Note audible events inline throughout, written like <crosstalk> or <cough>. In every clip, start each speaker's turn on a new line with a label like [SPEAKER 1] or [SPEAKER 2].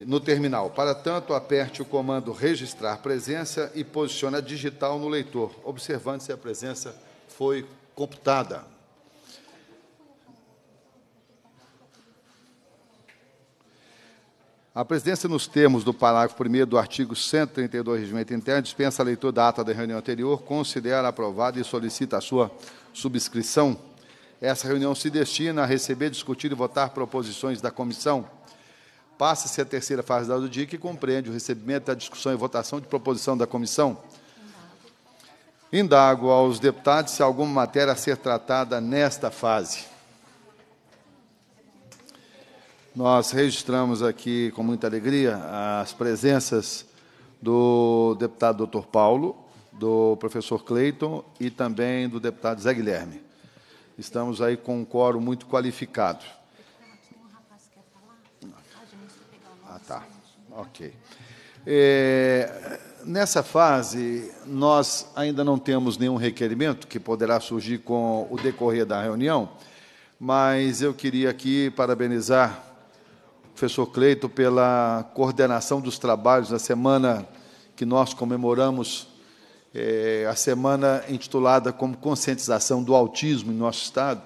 [SPEAKER 1] no terminal. Para tanto, aperte o comando Registrar Presença e posicione a digital no leitor, observando se a presença foi computada. A presidência, nos termos do parágrafo 1 do artigo 132 do Regimento Interno, dispensa a leitura da ata da reunião anterior, considera aprovada e solicita a sua subscrição. Essa reunião se destina a receber, discutir e votar proposições da comissão passa-se a terceira fase da dia que compreende o recebimento, a discussão e votação de proposição da comissão. Indago aos deputados se há alguma matéria a ser tratada nesta fase. Nós registramos aqui com muita alegria as presenças do deputado doutor Paulo, do professor Cleiton e também do deputado Zé Guilherme. Estamos aí com um quórum muito qualificado. Tá, ok. É, nessa fase, nós ainda não temos nenhum requerimento que poderá surgir com o decorrer da reunião, mas eu queria aqui parabenizar o professor Cleito pela coordenação dos trabalhos na semana que nós comemoramos, é, a semana intitulada como Conscientização do Autismo em nosso Estado.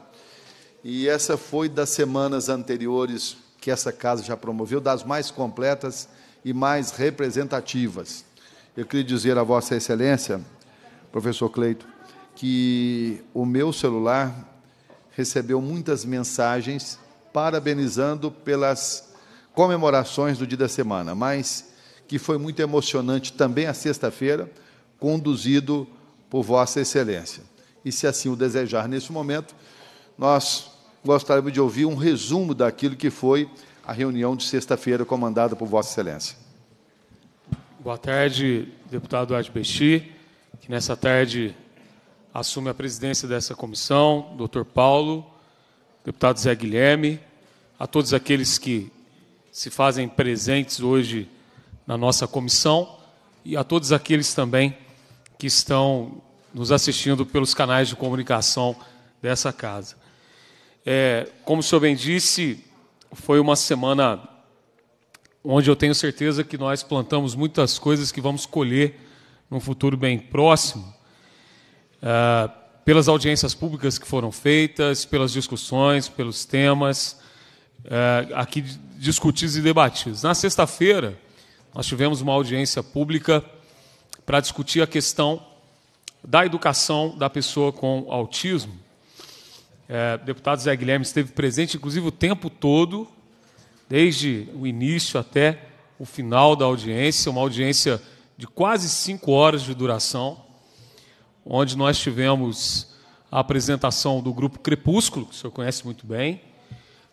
[SPEAKER 1] E essa foi das semanas anteriores que essa casa já promoveu, das mais completas e mais representativas. Eu queria dizer a Vossa Excelência, professor Cleito, que o meu celular recebeu muitas mensagens parabenizando pelas comemorações do dia da semana, mas que foi muito emocionante também a sexta-feira, conduzido por Vossa Excelência. E se assim o desejar nesse momento, nós gostaríamos de ouvir um resumo daquilo que foi a reunião de sexta-feira comandada por Vossa Excelência.
[SPEAKER 2] Boa tarde, deputado Adbexi, que nessa tarde assume a presidência dessa comissão, doutor Paulo, deputado Zé Guilherme, a todos aqueles que se fazem presentes hoje na nossa comissão e a todos aqueles também que estão nos assistindo pelos canais de comunicação dessa casa. É, como o senhor bem disse, foi uma semana onde eu tenho certeza que nós plantamos muitas coisas que vamos colher num futuro bem próximo, é, pelas audiências públicas que foram feitas, pelas discussões, pelos temas é, aqui discutidos e debatidos. Na sexta-feira, nós tivemos uma audiência pública para discutir a questão da educação da pessoa com autismo. É, deputado Zé Guilherme esteve presente, inclusive, o tempo todo, desde o início até o final da audiência, uma audiência de quase cinco horas de duração, onde nós tivemos a apresentação do grupo Crepúsculo, que o senhor conhece muito bem,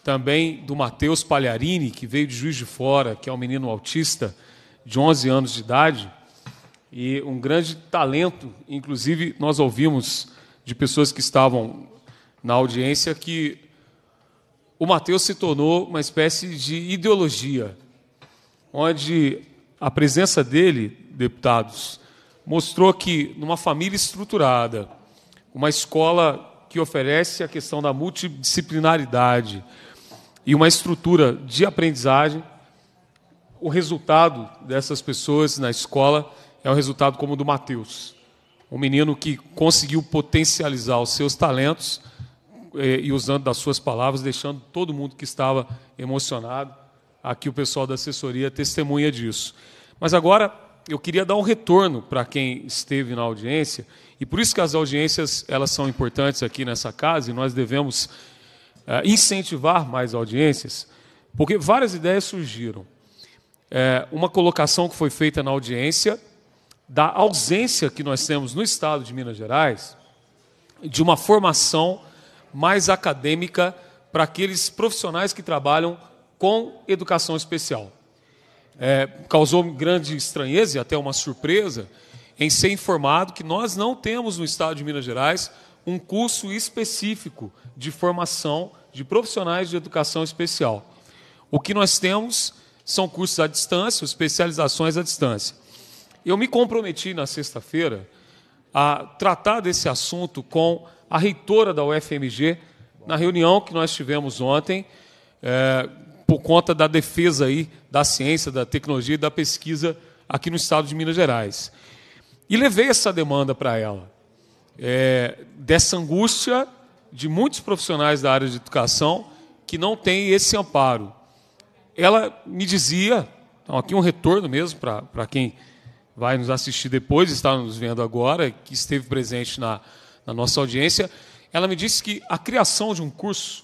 [SPEAKER 2] também do Matheus Pagliarini, que veio de Juiz de Fora, que é um menino autista de 11 anos de idade, e um grande talento, inclusive nós ouvimos de pessoas que estavam na audiência que o Mateus se tornou uma espécie de ideologia, onde a presença dele, deputados, mostrou que numa família estruturada, uma escola que oferece a questão da multidisciplinaridade e uma estrutura de aprendizagem, o resultado dessas pessoas na escola é um resultado como o do Mateus, um menino que conseguiu potencializar os seus talentos eh, e usando das suas palavras, deixando todo mundo que estava emocionado. Aqui o pessoal da assessoria testemunha disso. Mas agora eu queria dar um retorno para quem esteve na audiência, e por isso que as audiências elas são importantes aqui nessa casa, e nós devemos é, incentivar mais audiências, porque várias ideias surgiram. É, uma colocação que foi feita na audiência da ausência que nós temos no estado de Minas Gerais de uma formação mais acadêmica para aqueles profissionais que trabalham com educação especial. É, causou grande estranheza e até uma surpresa em ser informado que nós não temos no estado de Minas Gerais um curso específico de formação de profissionais de educação especial. O que nós temos são cursos à distância, especializações à distância. Eu me comprometi na sexta-feira a tratar desse assunto com a reitora da UFMG, na reunião que nós tivemos ontem, é, por conta da defesa aí da ciência, da tecnologia e da pesquisa aqui no estado de Minas Gerais. E levei essa demanda para ela, é, dessa angústia de muitos profissionais da área de educação que não têm esse amparo. Ela me dizia, então aqui um retorno mesmo para quem vai nos assistir depois, está nos vendo agora, que esteve presente na, na nossa audiência, ela me disse que a criação de um curso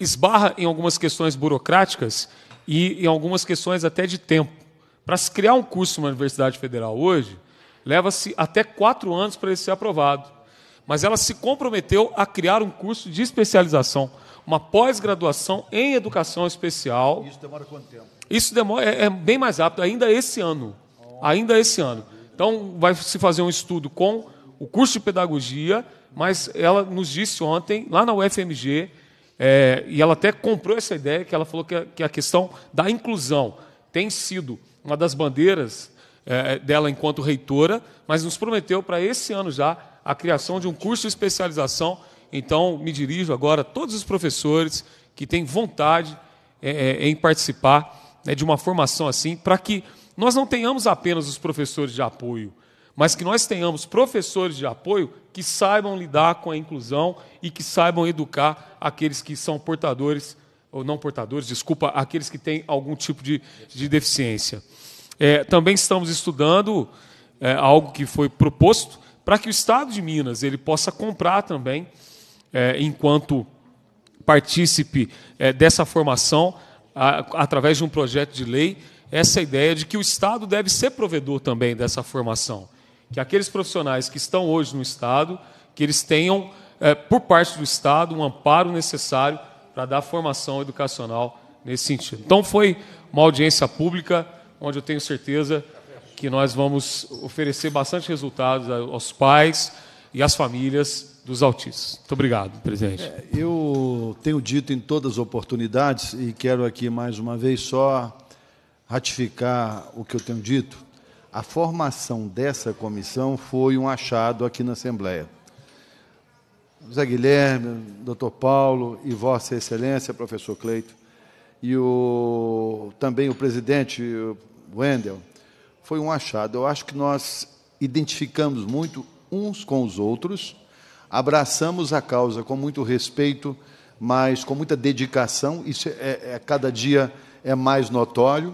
[SPEAKER 2] esbarra em algumas questões burocráticas e em algumas questões até de tempo. Para se criar um curso numa universidade federal hoje, leva-se até quatro anos para ele ser aprovado. Mas ela se comprometeu a criar um curso de especialização, uma pós-graduação em educação especial.
[SPEAKER 1] Isso demora quanto tempo?
[SPEAKER 2] Isso demora, é, é bem mais rápido, ainda esse ano. Ainda esse ano. Então, vai se fazer um estudo com o curso de pedagogia, mas ela nos disse ontem, lá na UFMG, é, e ela até comprou essa ideia, que ela falou que a, que a questão da inclusão tem sido uma das bandeiras é, dela enquanto reitora, mas nos prometeu para esse ano já a criação de um curso de especialização. Então, me dirijo agora a todos os professores que têm vontade é, é em participar né, de uma formação assim, para que nós não tenhamos apenas os professores de apoio, mas que nós tenhamos professores de apoio que saibam lidar com a inclusão e que saibam educar aqueles que são portadores, ou não portadores, desculpa, aqueles que têm algum tipo de, de deficiência. É, também estamos estudando é, algo que foi proposto para que o Estado de Minas ele possa comprar também, é, enquanto partícipe é, dessa formação, a, através de um projeto de lei, essa ideia de que o Estado deve ser provedor também dessa formação que aqueles profissionais que estão hoje no Estado, que eles tenham, é, por parte do Estado, um amparo necessário para dar formação educacional nesse sentido. Então, foi uma audiência pública, onde eu tenho certeza que nós vamos oferecer bastante resultados aos pais e às famílias dos autistas. Muito obrigado, presidente. É,
[SPEAKER 1] eu tenho dito em todas as oportunidades, e quero aqui mais uma vez só ratificar o que eu tenho dito a formação dessa comissão foi um achado aqui na Assembleia. José Guilherme, doutor Paulo e Vossa Excelência, professor Cleito, e o, também o presidente Wendel, foi um achado. Eu acho que nós identificamos muito uns com os outros, abraçamos a causa com muito respeito, mas com muita dedicação, isso é, é cada dia é mais notório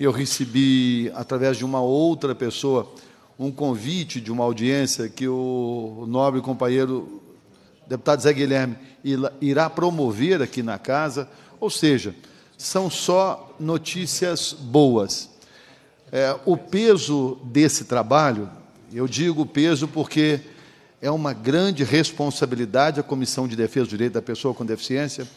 [SPEAKER 1] eu recebi, através de uma outra pessoa, um convite de uma audiência que o nobre companheiro deputado Zé Guilherme irá promover aqui na casa. Ou seja, são só notícias boas. É, o peso desse trabalho, eu digo peso porque é uma grande responsabilidade a Comissão de Defesa do Direito da Pessoa com Deficiência.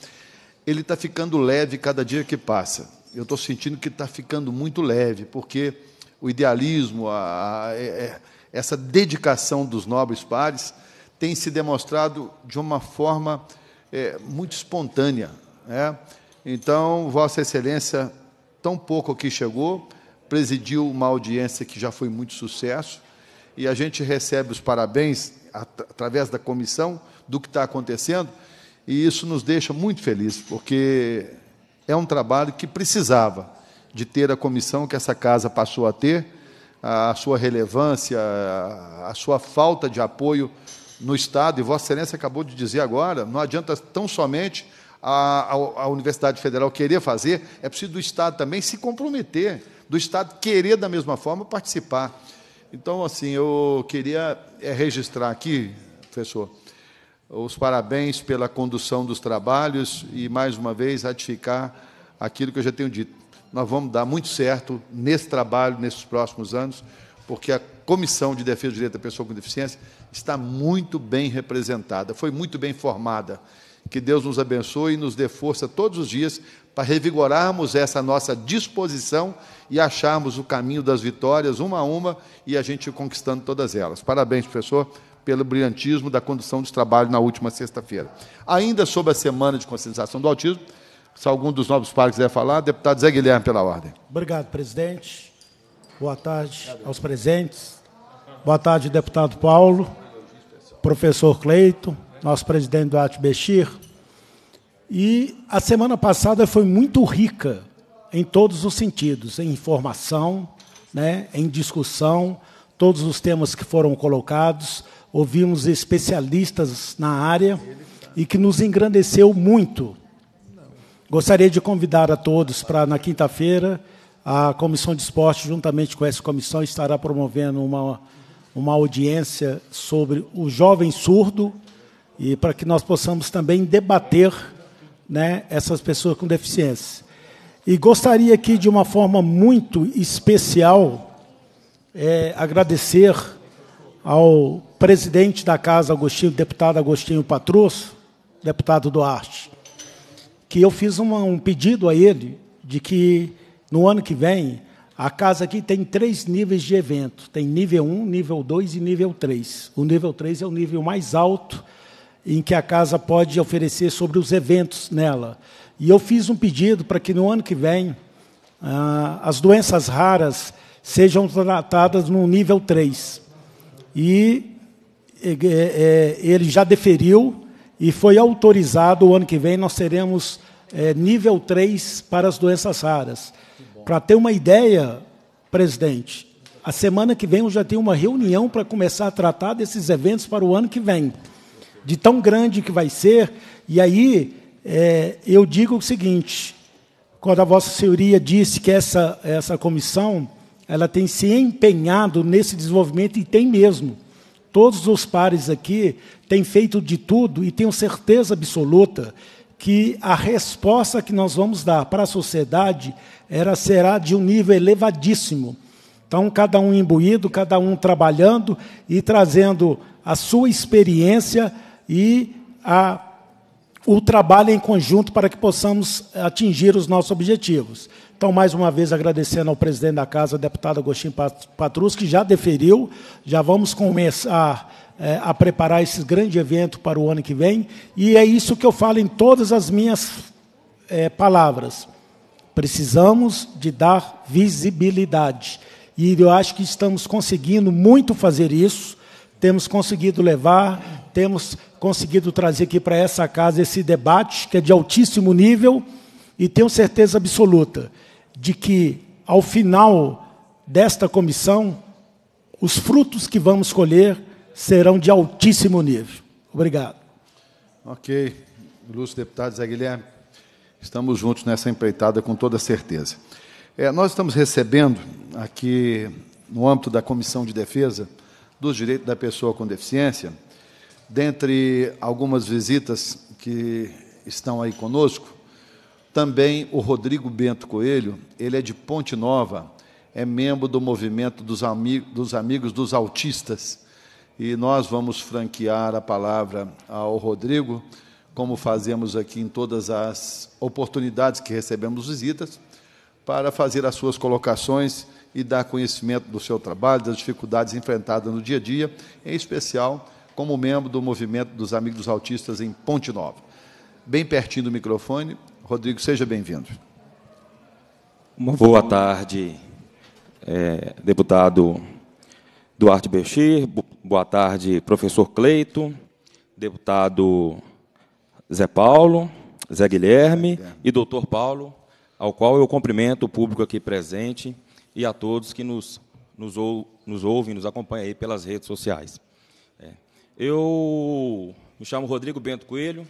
[SPEAKER 1] Ele está ficando leve cada dia que passa eu estou sentindo que está ficando muito leve, porque o idealismo, a, a, a, é, é, essa dedicação dos nobres pares tem se demonstrado de uma forma é, muito espontânea. Né? Então, Vossa Excelência, tão pouco aqui chegou, presidiu uma audiência que já foi muito sucesso, e a gente recebe os parabéns at através da comissão do que está acontecendo, e isso nos deixa muito felizes, porque é um trabalho que precisava de ter a comissão que essa casa passou a ter, a sua relevância, a sua falta de apoio no Estado, e Vossa Excelência acabou de dizer agora, não adianta tão somente a, a, a Universidade Federal querer fazer, é preciso do Estado também se comprometer, do Estado querer, da mesma forma, participar. Então, assim, eu queria é, registrar aqui, professor, os parabéns pela condução dos trabalhos e, mais uma vez, ratificar aquilo que eu já tenho dito. Nós vamos dar muito certo nesse trabalho, nesses próximos anos, porque a Comissão de Defesa do Direito da Pessoa com Deficiência está muito bem representada, foi muito bem formada. Que Deus nos abençoe e nos dê força todos os dias para revigorarmos essa nossa disposição e acharmos o caminho das vitórias, uma a uma, e a gente conquistando todas elas. Parabéns, professor, pelo brilhantismo da condução dos trabalhos na última sexta-feira. Ainda sobre a semana de conscientização do autismo, se algum dos novos parques quiser falar, deputado Zé Guilherme, pela ordem.
[SPEAKER 3] Obrigado, presidente. Boa tarde aos presentes. Boa tarde, deputado Paulo, professor Cleito, nosso presidente do Bechir. E a semana passada foi muito rica em todos os sentidos, em informação, né, em discussão, todos os temas que foram colocados, ouvimos especialistas na área e que nos engrandeceu muito. Gostaria de convidar a todos para, na quinta-feira, a Comissão de Esporte, juntamente com essa comissão, estará promovendo uma, uma audiência sobre o jovem surdo e para que nós possamos também debater né, essas pessoas com deficiência. E gostaria aqui, de uma forma muito especial, é, agradecer ao presidente da Casa Agostinho, deputado Agostinho Patrus, deputado Duarte, que eu fiz uma, um pedido a ele de que, no ano que vem, a casa aqui tem três níveis de evento: tem nível 1, nível 2 e nível 3. O nível 3 é o nível mais alto em que a casa pode oferecer sobre os eventos nela. E eu fiz um pedido para que no ano que vem ah, as doenças raras sejam tratadas no nível 3. E é, é, ele já deferiu e foi autorizado. O ano que vem nós teremos é, nível 3 para as doenças raras. Para ter uma ideia, presidente, a semana que vem eu já tenho uma reunião para começar a tratar desses eventos para o ano que vem. De tão grande que vai ser. E aí é, eu digo o seguinte, quando a vossa senhoria disse que essa, essa comissão ela tem se empenhado nesse desenvolvimento e tem mesmo. Todos os pares aqui têm feito de tudo e tenho certeza absoluta que a resposta que nós vamos dar para a sociedade era, será de um nível elevadíssimo. Então, cada um imbuído, cada um trabalhando e trazendo a sua experiência e a o trabalho em conjunto para que possamos eh, atingir os nossos objetivos. Então, mais uma vez, agradecendo ao presidente da Casa, deputado Agostinho Patrus, que já deferiu, já vamos começar eh, a preparar esse grande evento para o ano que vem, e é isso que eu falo em todas as minhas é, palavras. Precisamos de dar visibilidade. E eu acho que estamos conseguindo muito fazer isso, temos conseguido levar temos conseguido trazer aqui para essa casa esse debate que é de altíssimo nível e tenho certeza absoluta de que, ao final desta comissão, os frutos que vamos colher serão de altíssimo nível. Obrigado.
[SPEAKER 1] Ok. Ilustre deputado Zé Guilherme, estamos juntos nessa empreitada com toda certeza. É, nós estamos recebendo aqui, no âmbito da Comissão de Defesa dos Direitos da Pessoa com Deficiência, Dentre algumas visitas que estão aí conosco, também o Rodrigo Bento Coelho, ele é de Ponte Nova, é membro do movimento dos, dos Amigos dos Autistas. E nós vamos franquear a palavra ao Rodrigo, como fazemos aqui em todas as oportunidades que recebemos visitas, para fazer as suas colocações e dar conhecimento do seu trabalho, das dificuldades enfrentadas no dia a dia, em especial como membro do movimento dos Amigos Autistas em Ponte Nova. Bem pertinho do microfone, Rodrigo, seja bem-vindo. Boa
[SPEAKER 4] tarde, é, deputado Duarte Bechir, boa tarde, professor Cleito, deputado Zé Paulo, Zé Guilherme e doutor Paulo, ao qual eu cumprimento o público aqui presente e a todos que nos, nos, ou, nos ouvem, nos acompanham aí pelas redes sociais. Eu me chamo Rodrigo Bento Coelho,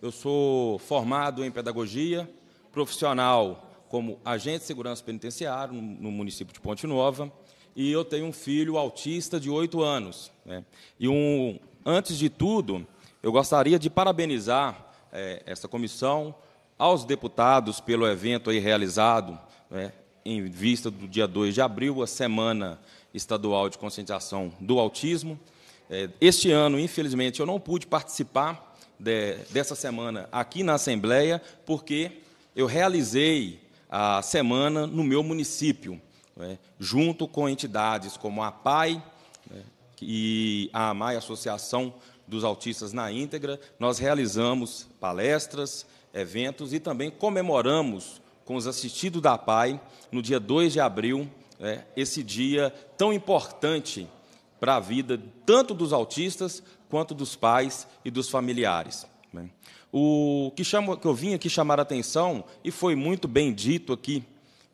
[SPEAKER 4] eu sou formado em pedagogia, profissional como agente de segurança penitenciário no município de Ponte Nova, e eu tenho um filho autista de oito anos. Né? E um, antes de tudo, eu gostaria de parabenizar é, essa comissão, aos deputados pelo evento aí realizado, né, em vista do dia 2 de abril, a Semana Estadual de Conscientização do Autismo. É, este ano, infelizmente, eu não pude participar de, dessa semana aqui na Assembleia, porque eu realizei a semana no meu município, né, junto com entidades como a PAI né, e a AMAI, Associação dos Autistas na Íntegra, nós realizamos palestras, eventos e também comemoramos com os assistidos da PAI, no dia 2 de abril, né, esse dia tão importante para a vida tanto dos autistas quanto dos pais e dos familiares. Né? O que, chamo, que eu vim aqui chamar a atenção, e foi muito bem dito aqui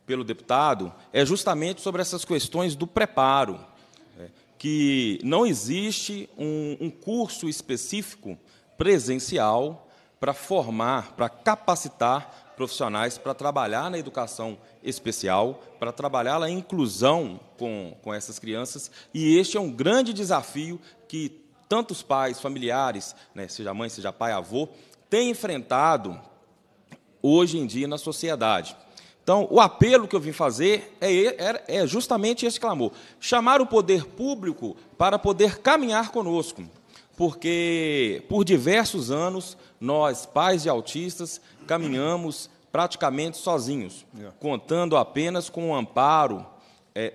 [SPEAKER 4] pelo deputado, é justamente sobre essas questões do preparo. Né? Que não existe um, um curso específico presencial para formar, para capacitar profissionais para trabalhar na educação especial, para trabalhar na inclusão com, com essas crianças. E este é um grande desafio que tantos pais, familiares, né, seja mãe, seja pai, avô, têm enfrentado hoje em dia na sociedade. Então, o apelo que eu vim fazer é, é, é, justamente esse clamor: chamar o poder público para poder caminhar conosco. Porque por diversos anos, nós, pais de autistas, caminhamos praticamente sozinhos, contando apenas com o amparo é,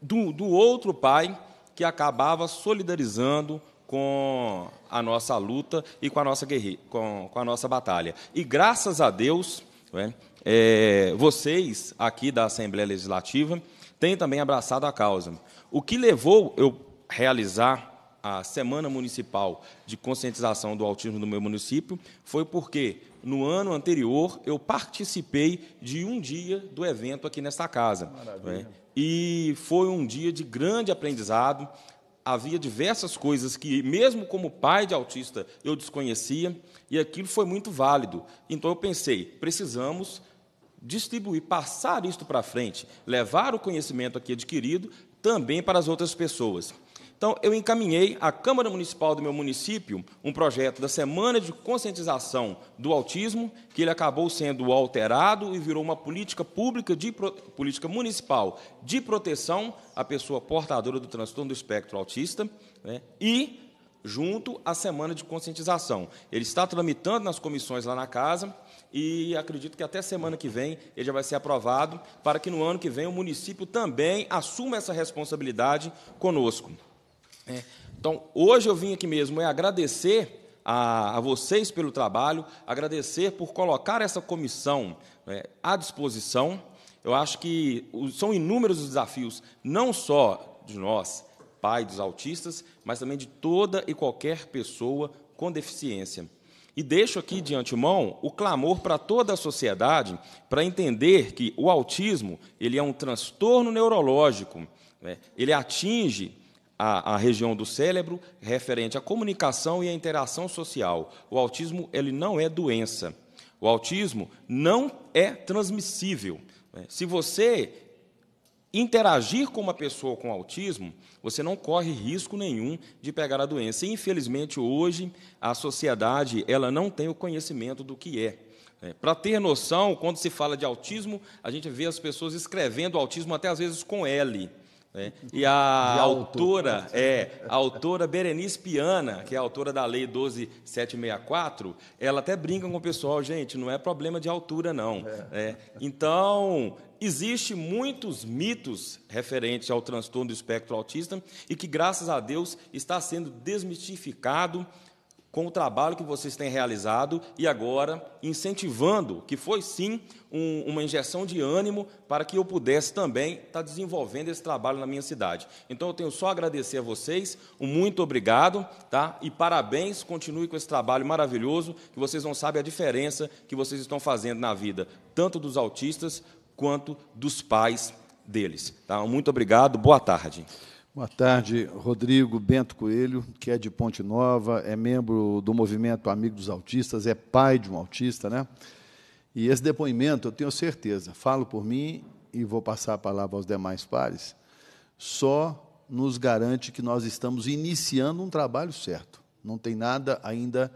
[SPEAKER 4] do, do outro pai que acabava solidarizando com a nossa luta e com a nossa guerre, com, com a nossa batalha. E graças a Deus, é, é, vocês aqui da Assembleia Legislativa têm também abraçado a causa. O que levou eu realizar a Semana Municipal de Conscientização do Autismo no meu município foi porque no ano anterior, eu participei de um dia do evento aqui nesta casa. Né? E foi um dia de grande aprendizado. Havia diversas coisas que, mesmo como pai de autista, eu desconhecia, e aquilo foi muito válido. Então eu pensei, precisamos distribuir, passar isto para frente, levar o conhecimento aqui adquirido também para as outras pessoas. Então, eu encaminhei à Câmara Municipal do meu município um projeto da Semana de Conscientização do Autismo, que ele acabou sendo alterado e virou uma política pública, de, política municipal de proteção à pessoa portadora do transtorno do espectro autista né, e junto à Semana de Conscientização. Ele está tramitando nas comissões lá na casa e acredito que até semana que vem ele já vai ser aprovado para que no ano que vem o município também assuma essa responsabilidade conosco. É. Então, hoje eu vim aqui mesmo é agradecer a, a, vocês pelo trabalho, agradecer por colocar essa comissão né, à disposição. Eu acho que são inúmeros os desafios, não só de nós, pai dos autistas, mas também de toda e qualquer pessoa com deficiência. E deixo aqui de antemão o clamor para toda a sociedade para entender que o autismo ele é um transtorno neurológico. Né? Ele atinge a, a, região do cérebro referente à comunicação e à interação social. O autismo ele não é doença. O autismo não é transmissível. É, se você interagir com uma pessoa com autismo, você não corre risco nenhum de pegar a doença. E, infelizmente, hoje, a sociedade ela não tem o conhecimento do que é. É, Para ter noção, quando se fala de autismo, a gente vê as pessoas escrevendo autismo até às vezes com L. Né? E a autora, é, a autora Berenice Piana, que é autora da Lei 12764, ela até brinca com o pessoal, gente, não é problema de altura, não. É. Né? Então, existe muitos mitos referentes ao transtorno do espectro autista e que, graças a Deus, está sendo desmistificado com o trabalho que vocês têm realizado e agora incentivando, que foi sim um, uma injeção de ânimo para que eu pudesse também estar desenvolvendo esse trabalho na minha cidade. Então eu tenho só a agradecer a vocês, um muito obrigado, tá? E parabéns, continue com esse trabalho maravilhoso, que vocês não sabem a diferença que vocês estão fazendo na vida, tanto dos autistas quanto dos pais deles. Tá? Muito obrigado, boa tarde.
[SPEAKER 1] Boa tarde, Rodrigo Bento Coelho, que é de Ponte Nova, é membro do movimento Amigos dos Autistas, é pai de um autista, né? E esse depoimento, eu tenho certeza, falo por mim e vou passar a palavra aos demais pares, só nos garante que nós estamos iniciando um trabalho certo. Não tem nada ainda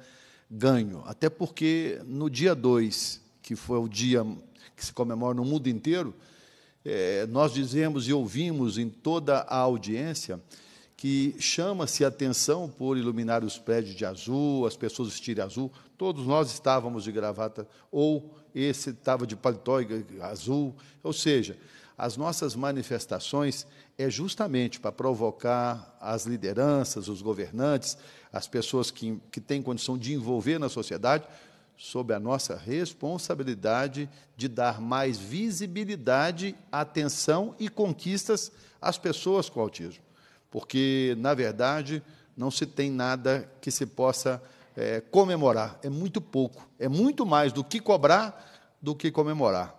[SPEAKER 1] ganho. Até porque no dia 2, que foi o dia que se comemora no mundo inteiro, é, nós dizemos e ouvimos em toda a audiência que chama-se atenção por iluminar os prédios de azul, as pessoas vestirem azul. Todos nós estávamos de gravata, ou esse estava de paletó azul. Ou seja, as nossas manifestações é justamente para provocar as lideranças, os governantes, as pessoas que, que têm condição de envolver na sociedade, sob a nossa responsabilidade de dar mais visibilidade, atenção e conquistas às pessoas com autismo. Porque, na verdade, não se tem nada que se possa é, comemorar. É muito pouco. É muito mais do que cobrar do que comemorar.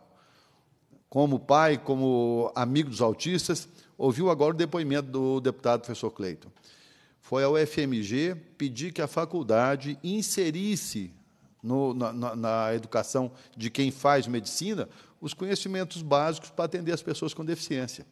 [SPEAKER 1] Como pai, como amigo dos autistas, ouviu agora o depoimento do deputado professor Cleiton. Foi ao FMG pedir que a faculdade inserisse no, na, na, educação de quem faz medicina os conhecimentos básicos para atender as pessoas com deficiência.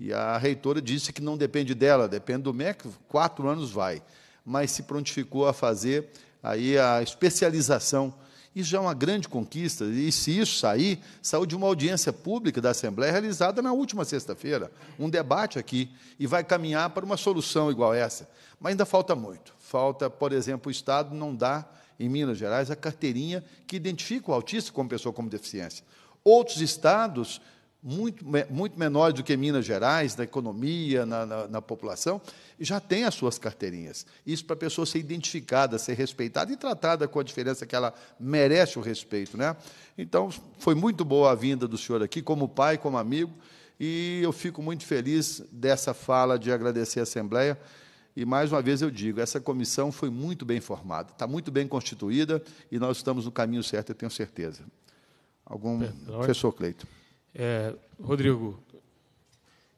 [SPEAKER 1] E a reitora disse que não depende dela, depende do MEC, quatro anos vai. Mas se prontificou a fazer aí a especialização. Isso já é uma grande conquista, e se isso sair, saiu de uma audiência pública da Assembleia realizada na última sexta-feira, um debate aqui, e vai caminhar para uma solução igual essa. Mas ainda falta muito. Falta, por exemplo, o Estado não dá em Minas Gerais, a carteirinha que identifica o autista como pessoa com deficiência. Outros estados, muito, muito menores do que Minas Gerais, na economia, na, na, na população, já têm as suas carteirinhas. Isso para a pessoa ser identificada, ser respeitada e tratada com a diferença que ela merece o respeito. Né? Então, foi muito boa a vinda do senhor aqui, como pai, como amigo, e eu fico muito feliz dessa fala de agradecer a Assembleia e mais uma vez eu digo, essa comissão foi muito bem formada, está muito bem constituída e nós estamos no caminho certo, eu tenho certeza. Algum Perdão. professor Cleito?
[SPEAKER 2] É, Rodrigo,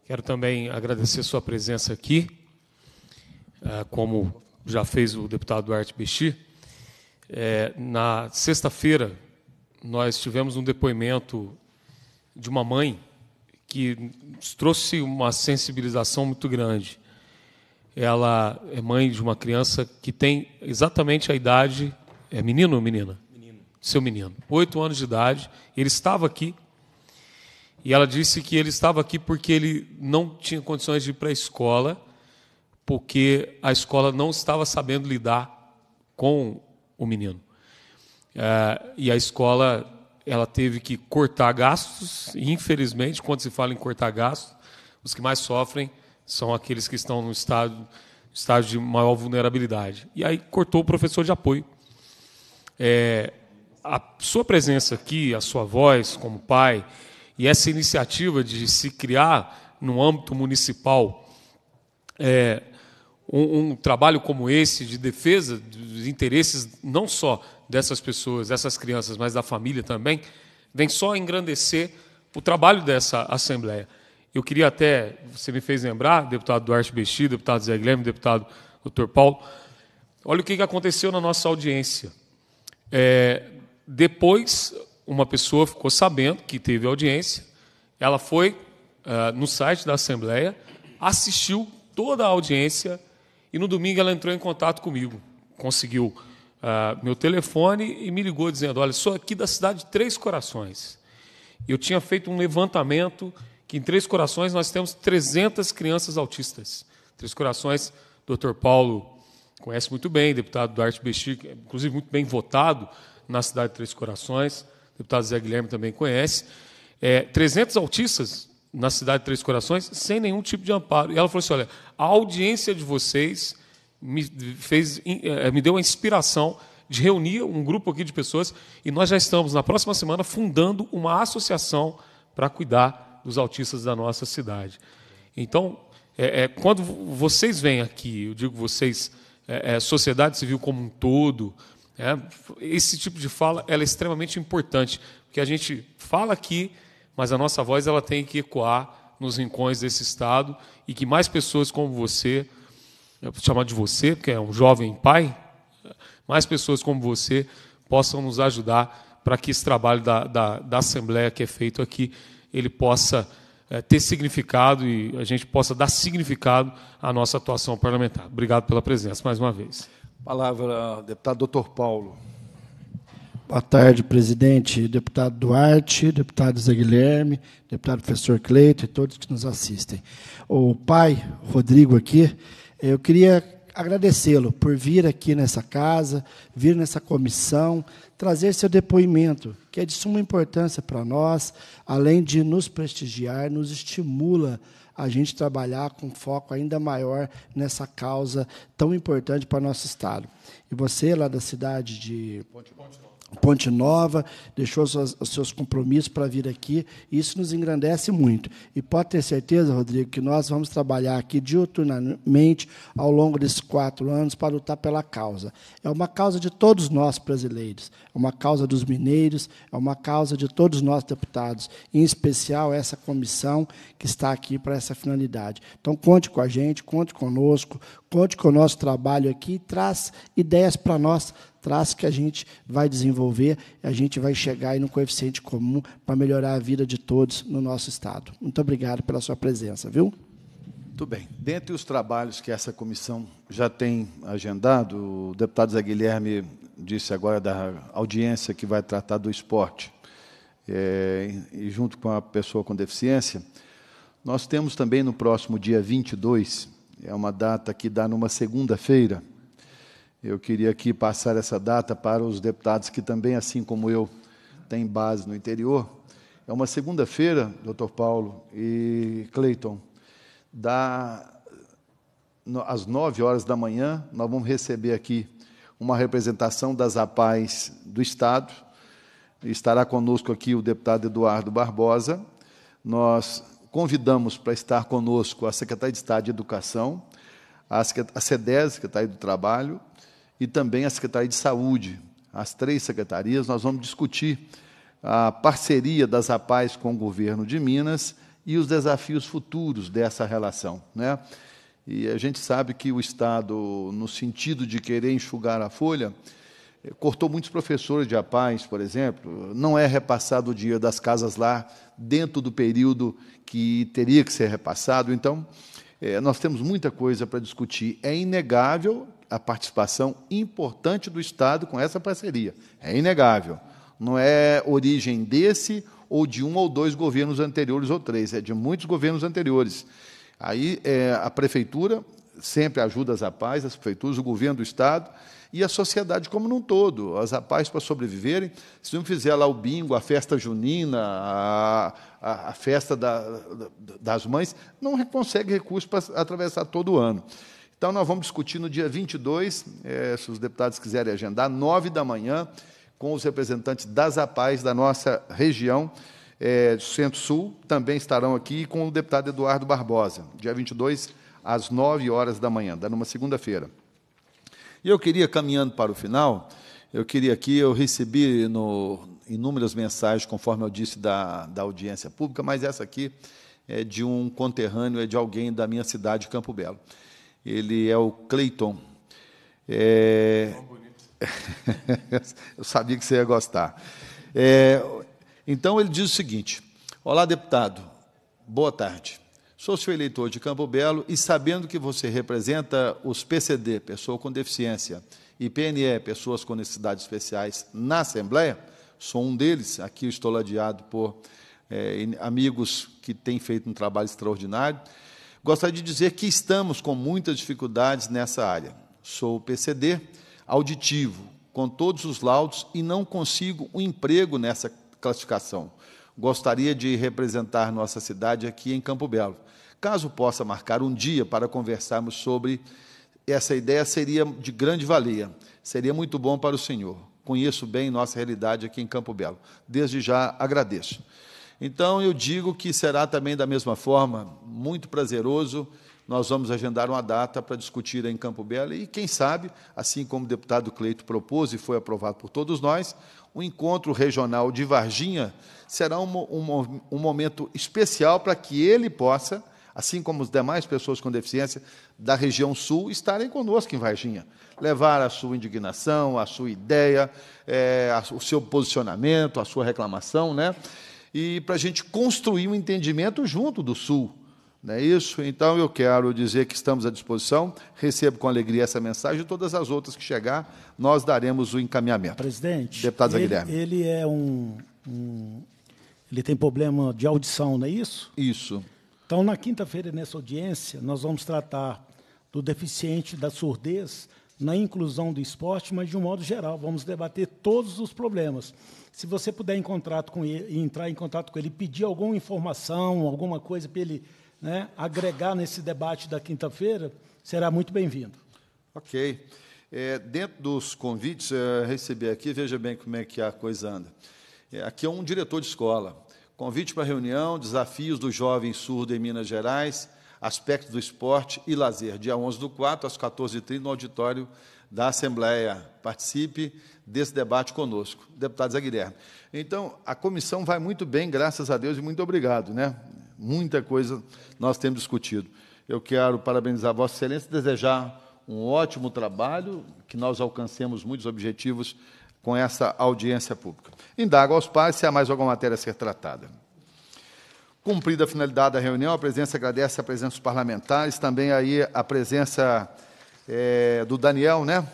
[SPEAKER 2] quero também agradecer sua presença aqui, ah, como já fez o deputado Duarte Bixi. É, na sexta-feira, nós tivemos um depoimento de uma mãe que trouxe uma sensibilização muito grande. Ela é mãe de uma criança que tem exatamente a idade. É menino ou menina? Menino. Seu menino. Oito anos de idade. Ele estava aqui. E ela disse que ele estava aqui porque ele não tinha condições de ir para a escola, porque a escola não estava sabendo lidar com o menino. Eh, e a escola ela teve que cortar gastos, e infelizmente, quando se fala em cortar gastos, os que mais sofrem são aqueles que estão no estado, estágio de maior vulnerabilidade. E aí cortou o professor de apoio. É, a sua presença aqui, a sua voz como pai, e essa iniciativa de se criar no âmbito municipal é, um, um, trabalho como esse de defesa dos interesses não só dessas pessoas, dessas crianças, mas da família também, vem só engrandecer o trabalho dessa Assembleia. Eu queria até, você me fez lembrar, deputado Duarte Besti, deputado Zé Guilherme, deputado doutor Paulo, olha o que aconteceu na nossa audiência. É, depois, uma pessoa ficou sabendo que teve audiência, ela foi é, no site da Assembleia, assistiu toda a audiência e no domingo ela entrou em contato comigo, conseguiu é, meu telefone e me ligou dizendo: Olha, sou aqui da cidade de Três Corações. Eu tinha feito um levantamento que em Três Corações nós temos 300 crianças autistas. Três Corações, Dr. Paulo conhece muito bem, deputado Duarte Bechir, é, inclusive muito bem votado na cidade de Três Corações, deputado Zé Guilherme também conhece. É, 300 autistas na cidade de Três Corações sem nenhum tipo de amparo. E ela falou assim: olha, a audiência de vocês me, fez, é, é, me deu a inspiração de reunir um grupo aqui de pessoas e nós já estamos, na próxima semana, fundando uma associação para cuidar dos autistas da nossa cidade. Então, é, é, quando vocês vêm aqui, eu digo vocês, é, é sociedade civil como um todo, é, esse tipo de fala é extremamente importante, porque a gente fala aqui, mas a nossa voz ela tem que ecoar nos rincões desse Estado e que mais pessoas como você, eu vou chamar de você, porque é um jovem pai, mais pessoas como você possam nos ajudar para que esse trabalho da, da, da Assembleia que é feito aqui ele possa é, ter significado e a gente possa dar significado à nossa atuação parlamentar. Obrigado pela
[SPEAKER 1] presença mais uma vez. Palavra, deputado doutor Paulo.
[SPEAKER 5] Boa tarde, presidente, deputado Duarte, deputado Zé Guilherme, deputado professor Cleito e todos que nos assistem. O pai, Rodrigo, aqui, eu queria agradecê-lo por vir aqui nessa casa, vir nessa comissão, trazer seu depoimento, que é de suma importância para nós, além de nos prestigiar, nos estimula a gente trabalhar com foco ainda maior nessa causa tão importante para o nosso Estado. E você, lá da cidade de Ponte, Ponte Ponte Nova, deixou os seus compromissos para vir aqui. Isso nos engrandece muito. E pode ter certeza, Rodrigo, que nós vamos trabalhar aqui diuturnamente ao longo desses quatro anos para lutar pela causa. É uma causa de todos nós brasileiros, é uma causa dos mineiros, é uma causa de todos nós deputados, em especial essa comissão que está aqui para essa finalidade. Então, conte com a gente, conte conosco, conte com o nosso trabalho aqui, traz ideias para nós traço que a gente vai desenvolver, a gente vai chegar aí no coeficiente comum para melhorar a vida de todos no nosso Estado. Muito obrigado pela sua presença, viu? Muito bem.
[SPEAKER 1] Dentre os trabalhos que essa comissão já tem agendado, o deputado Zé Guilherme disse agora da audiência que vai tratar do esporte, é, e junto com a pessoa com deficiência, nós temos também no próximo dia 22, é uma data que dá numa segunda-feira, eu queria aqui passar essa data para os deputados que também, assim como eu, têm base no interior. É uma segunda-feira, doutor Paulo e Cleiton, da, no, às nove horas da manhã, nós vamos receber aqui uma representação das APAES do Estado. Estará conosco aqui o deputado Eduardo Barbosa. Nós convidamos para estar conosco a Secretaria de Estado de Educação, a, a SEDES, Secretaria do Trabalho, e também a Secretaria de Saúde. As três secretarias, nós vamos discutir a parceria das APAES com o governo de Minas e os desafios futuros dessa relação. Né? E a gente sabe que o Estado, no sentido de querer enxugar a folha, eh, cortou muitos professores de APAES, por exemplo. Não é repassado o dinheiro das casas lá dentro do período que teria que ser repassado. Então, é, nós temos muita coisa para discutir. É inegável a participação importante do Estado com essa parceria. É inegável. Não é origem desse ou de um ou dois governos anteriores ou três, é de muitos governos anteriores. Aí é, a prefeitura sempre ajuda as APAES, as prefeituras, o governo do Estado e a sociedade como um todo. As APAES, para sobreviverem, se não fizer lá o bingo, a festa junina, a, a, a festa da, da, das mães, não consegue recursos para atravessar todo o ano. Então, nós vamos discutir no dia 22, é, eh, se os deputados quiserem agendar, 9 da manhã, com os representantes das APAES da nossa região, é, Centro-Sul, também estarão aqui, com o deputado Eduardo Barbosa, dia 22, às 9 horas da manhã, dando uma segunda-feira. E eu queria, caminhando para o final, eu queria aqui, eu recebi no, inúmeras mensagens, conforme eu disse, da, da audiência pública, mas essa aqui é de um conterrâneo, é de alguém da minha cidade, Campo Belo. Ele é o Cleiton. É... <laughs> Eu sabia que você ia gostar. É... Então ele diz o seguinte: Olá, deputado, boa tarde. Sou seu eleitor de Campo Belo e, sabendo que você representa os PCD, pessoa com deficiência, e PNE, pessoas com necessidades especiais, na Assembleia, sou um deles. Aqui estou ladeado por é, amigos que têm feito um trabalho extraordinário. Gostaria de dizer que estamos com muitas dificuldades nessa área. Sou PCD, auditivo, com todos os laudos e não consigo um emprego nessa classificação. Gostaria de representar nossa cidade aqui em Campo Belo. Caso possa marcar um dia para conversarmos sobre essa ideia, seria de grande valia. Seria muito bom para o senhor. Conheço bem nossa realidade aqui em Campo Belo. Desde já agradeço. Então eu digo que será também da mesma forma muito prazeroso. Nós vamos agendar uma data para discutir em Campo Belo e, quem sabe, assim como o deputado Cleito propôs e foi aprovado por todos nós, o encontro regional de Varginha será um, um, um momento especial para que ele possa, assim como as demais pessoas com deficiência da região sul, estarem conosco em Varginha, levar a sua indignação, a sua ideia, é, o seu posicionamento, a sua reclamação, né? e para a gente construir um entendimento junto do Sul. Não é isso? Então eu quero dizer que estamos à disposição, recebo com alegria essa mensagem e todas as outras que chegar, nós daremos o encaminhamento. Presidente, deputado ele, Guilherme.
[SPEAKER 3] Ele é um, um, Ele tem problema de audição, não é isso? Isso. Então, na quinta-feira, nessa audiência, nós vamos tratar do deficiente da surdez na inclusão do esporte, mas de um modo geral, vamos debater todos os problemas se você puder em contato com ele, entrar em contato com ele, pedir alguma informação, alguma coisa para ele né, agregar nesse debate da quinta-feira, será muito bem-vindo.
[SPEAKER 1] Ok. É, dentro dos convites, é, recebi aqui, veja bem como é que a coisa anda. É, aqui é um diretor de escola. Convite para reunião, desafios do jovem surdo em Minas Gerais, Aspectos do Esporte e Lazer, dia 11 do 4, às 14h30, no auditório da Assembleia. Participe desse debate conosco, deputado Zé Guilherme. Então, a comissão vai muito bem, graças a Deus, e muito obrigado. Né? Muita coisa nós temos discutido. Eu quero parabenizar Vossa Excelência e desejar um ótimo trabalho, que nós alcancemos muitos objetivos com essa audiência pública. Indago aos pais se há mais alguma matéria a ser tratada. Cumprida a finalidade da reunião, a presença agradece a presença dos parlamentares, também aí a presença é, do Daniel, né?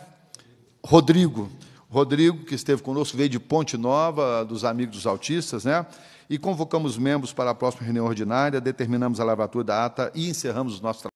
[SPEAKER 1] Rodrigo. Rodrigo, que esteve conosco, veio de Ponte Nova, dos Amigos dos Autistas, né? E convocamos membros para a próxima reunião ordinária, determinamos a lavratura da ata e encerramos os nossos trabalhos.